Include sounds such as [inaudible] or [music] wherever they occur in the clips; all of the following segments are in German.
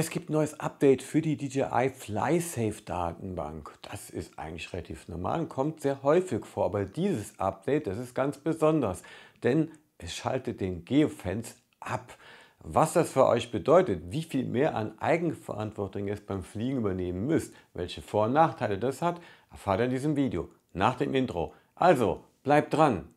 Es gibt ein neues Update für die DJI FlySafe Datenbank. Das ist eigentlich relativ normal und kommt sehr häufig vor, aber dieses Update, das ist ganz besonders, denn es schaltet den Geofence ab. Was das für euch bedeutet, wie viel mehr an Eigenverantwortung ihr beim Fliegen übernehmen müsst, welche Vor- und Nachteile das hat, erfahrt ihr in diesem Video nach dem Intro. Also, bleibt dran!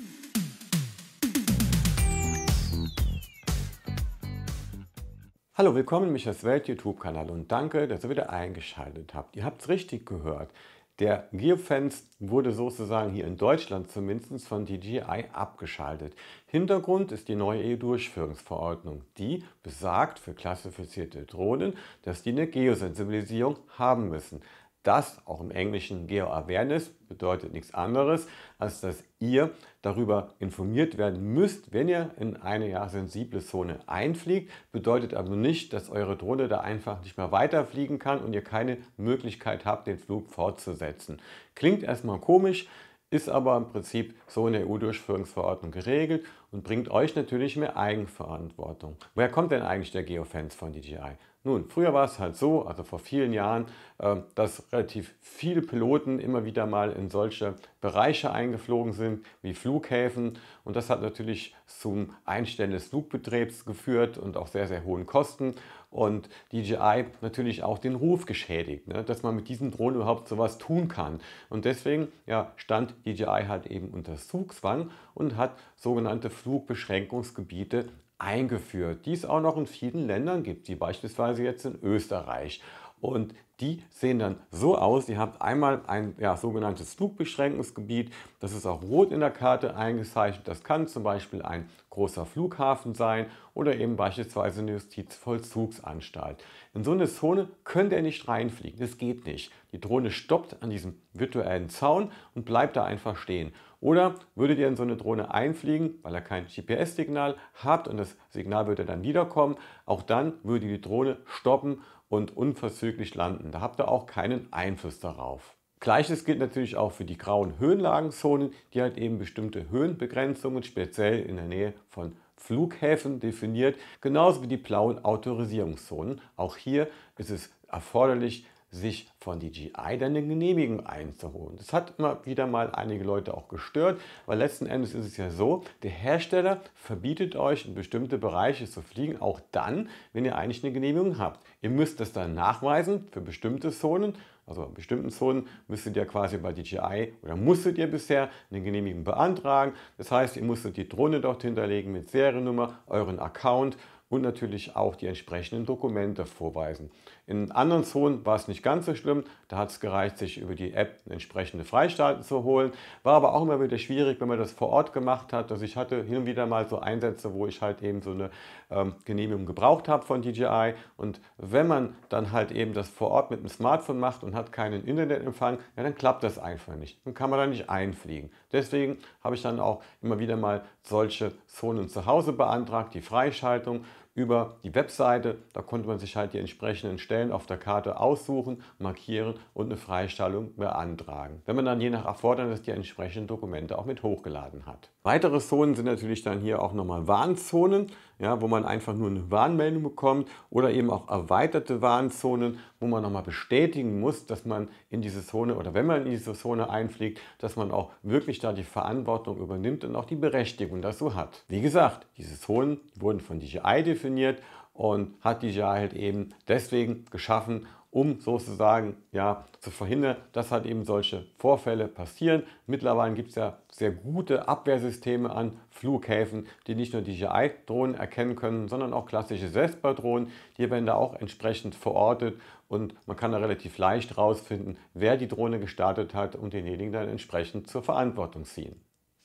Hallo, willkommen im Michas Welt YouTube-Kanal und danke, dass ihr wieder eingeschaltet habt. Ihr habt es richtig gehört. Der Geofence wurde sozusagen hier in Deutschland zumindest von DJI abgeschaltet. Hintergrund ist die neue EU-Durchführungsverordnung. Die besagt für klassifizierte Drohnen, dass die eine Geosensibilisierung haben müssen. Das, auch im Englischen Geo-Awareness, bedeutet nichts anderes, als dass ihr darüber informiert werden müsst, wenn ihr in eine ja, sensible Zone einfliegt. Bedeutet aber nicht, dass eure Drohne da einfach nicht mehr weiterfliegen kann und ihr keine Möglichkeit habt, den Flug fortzusetzen. Klingt erstmal komisch, ist aber im Prinzip so in der EU-Durchführungsverordnung geregelt und bringt euch natürlich mehr Eigenverantwortung. Woher kommt denn eigentlich der Geofence von DJI? Nun, früher war es halt so, also vor vielen Jahren, ähm, dass relativ viele Piloten immer wieder mal in solche Bereiche eingeflogen sind, wie Flughäfen. Und das hat natürlich zum Einstellen des Flugbetriebs geführt und auch sehr, sehr hohen Kosten. Und DJI natürlich auch den Ruf geschädigt, ne, dass man mit diesen Drohnen überhaupt sowas tun kann. Und deswegen ja, stand DJI halt eben unter Zugzwang und hat sogenannte Flugbeschränkungsgebiete eingeführt, die es auch noch in vielen Ländern gibt, wie beispielsweise jetzt in Österreich. Und die sehen dann so aus, ihr habt einmal ein ja, sogenanntes Flugbeschränkungsgebiet, das ist auch rot in der Karte eingezeichnet, das kann zum Beispiel ein großer Flughafen sein oder eben beispielsweise eine Justizvollzugsanstalt. In so eine Zone könnt ihr nicht reinfliegen, das geht nicht. Die Drohne stoppt an diesem virtuellen Zaun und bleibt da einfach stehen. Oder würdet ihr in so eine Drohne einfliegen, weil ihr kein GPS-Signal habt und das Signal würde dann niederkommen, auch dann würde die Drohne stoppen und unverzüglich landen. Da habt ihr auch keinen Einfluss darauf. Gleiches gilt natürlich auch für die grauen Höhenlagenzonen, die halt eben bestimmte Höhenbegrenzungen speziell in der Nähe von Flughäfen definiert, genauso wie die blauen Autorisierungszonen. Auch hier ist es erforderlich, sich von DJI dann eine Genehmigung einzuholen. Das hat immer wieder mal einige Leute auch gestört, weil letzten Endes ist es ja so, der Hersteller verbietet euch in bestimmte Bereiche zu fliegen, auch dann, wenn ihr eigentlich eine Genehmigung habt. Ihr müsst das dann nachweisen für bestimmte Zonen also in bestimmten Zonen müsstet ihr quasi bei DJI oder musstet ihr bisher eine Genehmigung beantragen. Das heißt, ihr musstet die Drohne dort hinterlegen mit Seriennummer, euren Account und natürlich auch die entsprechenden Dokumente vorweisen. In anderen Zonen war es nicht ganz so schlimm, da hat es gereicht, sich über die App entsprechende Freistaten zu holen. War aber auch immer wieder schwierig, wenn man das vor Ort gemacht hat. Also ich hatte hin und wieder mal so Einsätze, wo ich halt eben so eine ähm, Genehmigung gebraucht habe von DJI. Und wenn man dann halt eben das vor Ort mit dem Smartphone macht und hat keinen Internetempfang, ja, dann klappt das einfach nicht. Dann kann man da nicht einfliegen. Deswegen habe ich dann auch immer wieder mal solche Zonen zu Hause beantragt, die Freischaltung über die Webseite. Da konnte man sich halt die entsprechenden Stellen auf der Karte aussuchen, markieren und eine Freistellung beantragen. Wenn man dann je nach Erfordernis die entsprechenden Dokumente auch mit hochgeladen hat. Weitere Zonen sind natürlich dann hier auch nochmal Warnzonen ja, wo man einfach nur eine Warnmeldung bekommt oder eben auch erweiterte Warnzonen, wo man nochmal bestätigen muss, dass man in diese Zone oder wenn man in diese Zone einfliegt, dass man auch wirklich da die Verantwortung übernimmt und auch die Berechtigung dazu hat. Wie gesagt, diese Zonen wurden von DJI definiert und hat DJI halt eben deswegen geschaffen um sozusagen ja, zu verhindern, dass halt eben solche Vorfälle passieren. Mittlerweile gibt es ja sehr gute Abwehrsysteme an Flughäfen, die nicht nur DJI-Drohnen erkennen können, sondern auch klassische Vespa-Drohnen. Die werden da auch entsprechend verortet und man kann da relativ leicht rausfinden, wer die Drohne gestartet hat und denjenigen dann entsprechend zur Verantwortung ziehen.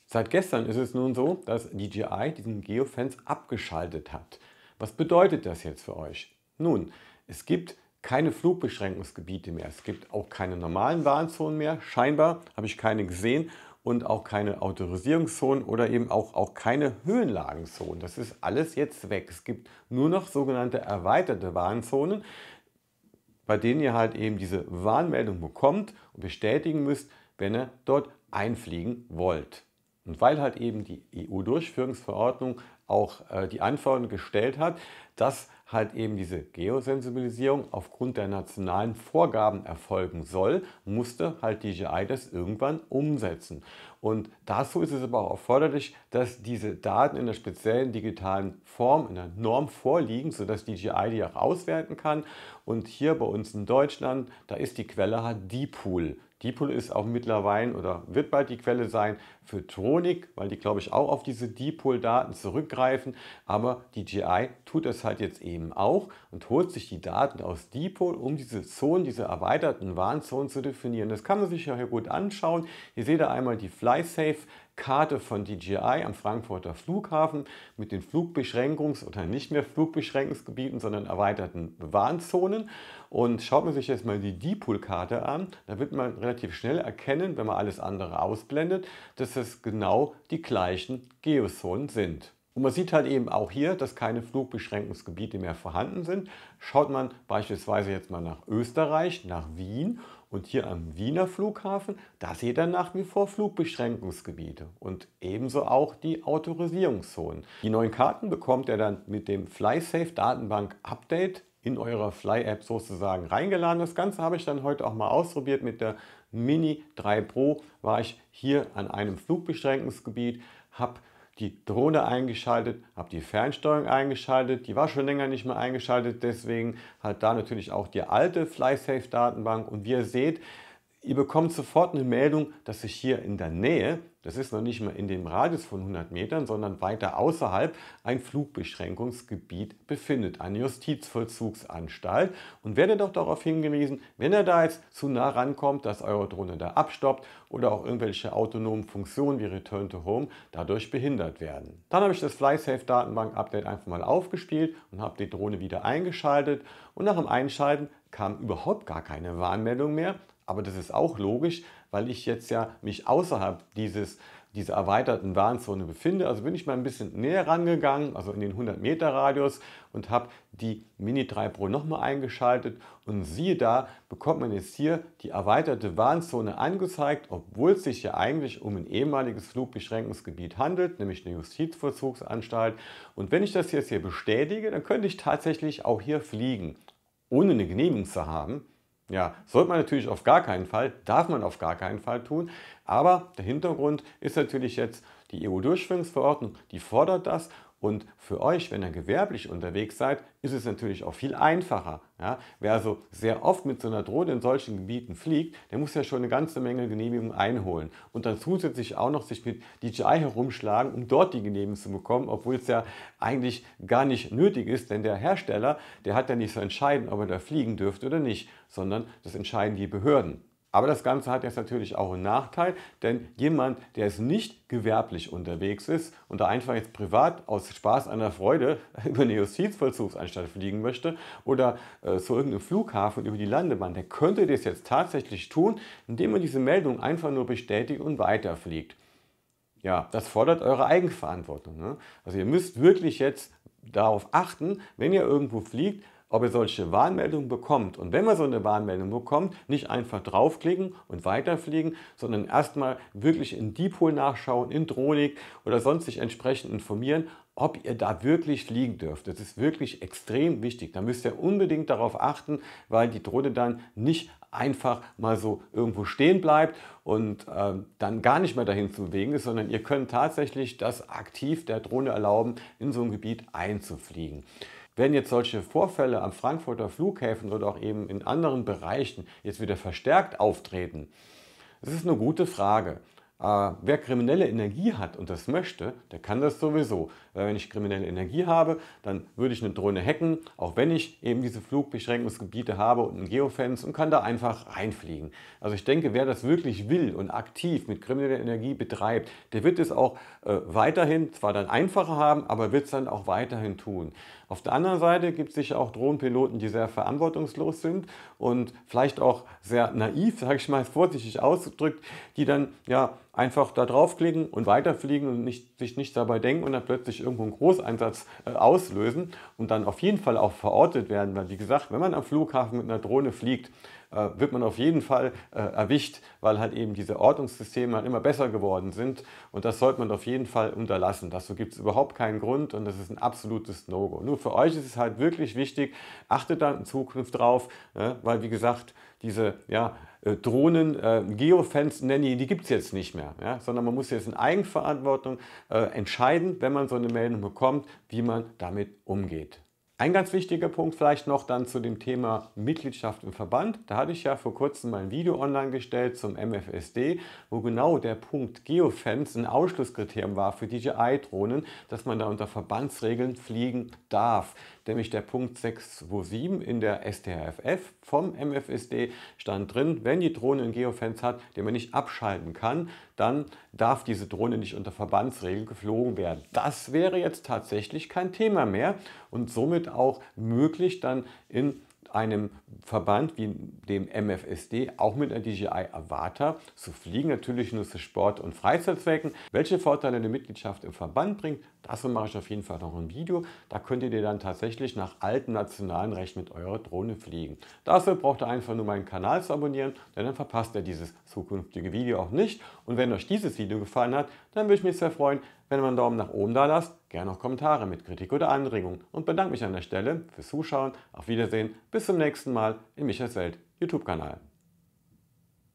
Seit gestern ist es nun so, dass DJI diesen Geofence abgeschaltet hat. Was bedeutet das jetzt für euch? Nun, es gibt keine Flugbeschränkungsgebiete mehr. Es gibt auch keine normalen Warnzonen mehr, scheinbar habe ich keine gesehen und auch keine Autorisierungszonen oder eben auch, auch keine Höhenlagenzonen. Das ist alles jetzt weg. Es gibt nur noch sogenannte erweiterte Warnzonen, bei denen ihr halt eben diese Warnmeldung bekommt und bestätigen müsst, wenn ihr dort einfliegen wollt. Und weil halt eben die EU-Durchführungsverordnung auch äh, die Anforderungen gestellt hat, dass halt eben diese Geosensibilisierung aufgrund der nationalen Vorgaben erfolgen soll, musste halt DJI das irgendwann umsetzen. Und dazu ist es aber auch erforderlich, dass diese Daten in der speziellen digitalen Form, in der Norm vorliegen, sodass DJI die auch auswerten kann. Und hier bei uns in Deutschland, da ist die Quelle halt D-Pool. Deepol ist auch mittlerweile oder wird bald die Quelle sein für Tronic, weil die, glaube ich, auch auf diese Dipol-Daten zurückgreifen. Aber DJI tut das halt jetzt eben auch und holt sich die Daten aus Dipol, um diese Zonen, diese erweiterten Warnzonen zu definieren. Das kann man sich ja hier gut anschauen. Ihr seht da einmal die FlySafe Karte von DJI am Frankfurter Flughafen mit den Flugbeschränkungs- oder nicht mehr Flugbeschränkungsgebieten, sondern erweiterten Warnzonen. Und schaut man sich jetzt mal die Dipol-Karte an, da wird man relativ schnell erkennen, wenn man alles andere ausblendet, dass es genau die gleichen Geozonen sind. Und man sieht halt eben auch hier, dass keine Flugbeschränkungsgebiete mehr vorhanden sind. Schaut man beispielsweise jetzt mal nach Österreich, nach Wien und hier am Wiener Flughafen, da seht ihr nach wie vor Flugbeschränkungsgebiete und ebenso auch die Autorisierungszonen. Die neuen Karten bekommt ihr dann mit dem FlySafe Datenbank Update in eurer Fly-App sozusagen reingeladen. Das Ganze habe ich dann heute auch mal ausprobiert mit der Mini 3 Pro. War ich hier an einem Flugbeschränkungsgebiet, habe die Drohne eingeschaltet, habe die Fernsteuerung eingeschaltet, die war schon länger nicht mehr eingeschaltet, deswegen halt da natürlich auch die alte FlySafe-Datenbank und wie ihr seht, ihr bekommt sofort eine Meldung, dass sich hier in der Nähe das ist noch nicht mal in dem Radius von 100 Metern, sondern weiter außerhalb, ein Flugbeschränkungsgebiet befindet, eine Justizvollzugsanstalt und werde doch darauf hingewiesen, wenn er da jetzt zu nah rankommt, dass eure Drohne da abstoppt oder auch irgendwelche autonomen Funktionen wie Return to Home dadurch behindert werden. Dann habe ich das FlySafe Datenbank Update einfach mal aufgespielt und habe die Drohne wieder eingeschaltet und nach dem Einschalten kam überhaupt gar keine Warnmeldung mehr, aber das ist auch logisch, weil ich jetzt ja mich außerhalb dieses, dieser erweiterten Warnzone befinde. Also bin ich mal ein bisschen näher rangegangen, also in den 100 Meter Radius und habe die Mini 3 Pro nochmal eingeschaltet. Und siehe da, bekommt man jetzt hier die erweiterte Warnzone angezeigt, obwohl es sich ja eigentlich um ein ehemaliges Flugbeschränkungsgebiet handelt, nämlich eine Justizvollzugsanstalt. Und wenn ich das jetzt hier bestätige, dann könnte ich tatsächlich auch hier fliegen, ohne eine Genehmigung zu haben. Ja, sollte man natürlich auf gar keinen Fall, darf man auf gar keinen Fall tun. Aber der Hintergrund ist natürlich jetzt die EU-Durchführungsverordnung, die fordert das und für euch, wenn ihr gewerblich unterwegs seid, ist es natürlich auch viel einfacher. Ja? Wer also sehr oft mit so einer Drohne in solchen Gebieten fliegt, der muss ja schon eine ganze Menge Genehmigungen einholen und dann zusätzlich auch noch sich mit DJI herumschlagen, um dort die Genehmigung zu bekommen, obwohl es ja eigentlich gar nicht nötig ist, denn der Hersteller, der hat ja nicht zu so entscheiden, ob er da fliegen dürfte oder nicht, sondern das entscheiden die Behörden. Aber das Ganze hat jetzt natürlich auch einen Nachteil, denn jemand, der es nicht gewerblich unterwegs ist und da einfach jetzt privat aus Spaß einer Freude [laughs] über eine Justizvollzugsanstalt fliegen möchte oder äh, zu irgendeinem Flughafen über die Landebahn, der könnte das jetzt tatsächlich tun, indem er diese Meldung einfach nur bestätigt und weiterfliegt. Ja, das fordert eure Eigenverantwortung. Ne? Also ihr müsst wirklich jetzt darauf achten, wenn ihr irgendwo fliegt, ob ihr solche Warnmeldungen bekommt. Und wenn man so eine Warnmeldung bekommt, nicht einfach draufklicken und weiterfliegen, sondern erstmal wirklich in Deepol nachschauen, in Drohnik oder sonst sich entsprechend informieren, ob ihr da wirklich fliegen dürft. Das ist wirklich extrem wichtig. Da müsst ihr unbedingt darauf achten, weil die Drohne dann nicht einfach mal so irgendwo stehen bleibt und äh, dann gar nicht mehr dahin zu bewegen ist, sondern ihr könnt tatsächlich das aktiv der Drohne erlauben, in so ein Gebiet einzufliegen. Werden jetzt solche Vorfälle am Frankfurter Flughäfen oder auch eben in anderen Bereichen jetzt wieder verstärkt auftreten? Das ist eine gute Frage. Äh, wer kriminelle Energie hat und das möchte, der kann das sowieso. Weil äh, wenn ich kriminelle Energie habe, dann würde ich eine Drohne hacken, auch wenn ich eben diese Flugbeschränkungsgebiete habe und einen Geofence und kann da einfach reinfliegen. Also ich denke, wer das wirklich will und aktiv mit krimineller Energie betreibt, der wird es auch äh, weiterhin zwar dann einfacher haben, aber wird es dann auch weiterhin tun. Auf der anderen Seite gibt es sicher auch Drohnenpiloten, die sehr verantwortungslos sind und vielleicht auch sehr naiv, sage ich mal vorsichtig ausgedrückt, die dann ja einfach da draufklicken und weiterfliegen und nicht, sich nichts dabei denken und dann plötzlich irgendwo einen Großeinsatz äh, auslösen und dann auf jeden Fall auch verortet werden. Weil wie gesagt, wenn man am Flughafen mit einer Drohne fliegt, äh, wird man auf jeden Fall äh, erwischt, weil halt eben diese Ordnungssysteme halt immer besser geworden sind. Und das sollte man auf jeden Fall unterlassen. Dazu gibt es überhaupt keinen Grund und das ist ein absolutes No-Go. Nur für euch ist es halt wirklich wichtig, achtet da in Zukunft drauf, ne? weil wie gesagt, diese ja, äh, Drohnen, äh, Geofans nenne ich, die gibt es jetzt nicht mehr, ja? sondern man muss jetzt in Eigenverantwortung äh, entscheiden, wenn man so eine Meldung bekommt, wie man damit umgeht. Ein ganz wichtiger Punkt vielleicht noch dann zu dem Thema Mitgliedschaft im Verband. Da hatte ich ja vor kurzem mein Video online gestellt zum MFSD, wo genau der Punkt Geofence ein Ausschlusskriterium war für DJI-Drohnen, dass man da unter Verbandsregeln fliegen darf nämlich der Punkt 627 in der STRFF vom MFSD stand drin, wenn die Drohne einen Geofence hat, den man nicht abschalten kann, dann darf diese Drohne nicht unter Verbandsregeln geflogen werden. Das wäre jetzt tatsächlich kein Thema mehr und somit auch möglich dann in einem Verband wie dem MFSD, auch mit einer DJI Avatar, zu fliegen, natürlich nur zu Sport- und Freizeitzwecken. Welche Vorteile eine Mitgliedschaft im Verband bringt, dazu mache ich auf jeden Fall noch ein Video. Da könnt ihr dann tatsächlich nach altem nationalen Recht mit eurer Drohne fliegen. Dazu braucht ihr einfach nur meinen Kanal zu abonnieren, denn dann verpasst ihr dieses zukünftige Video auch nicht. Und wenn euch dieses Video gefallen hat, dann würde ich mich sehr freuen, wenn man einen Daumen nach oben da lasst, gerne auch Kommentare mit Kritik oder Anregungen und bedanke mich an der Stelle fürs Zuschauen. Auf Wiedersehen, bis zum nächsten Mal im Michaels Welt YouTube-Kanal.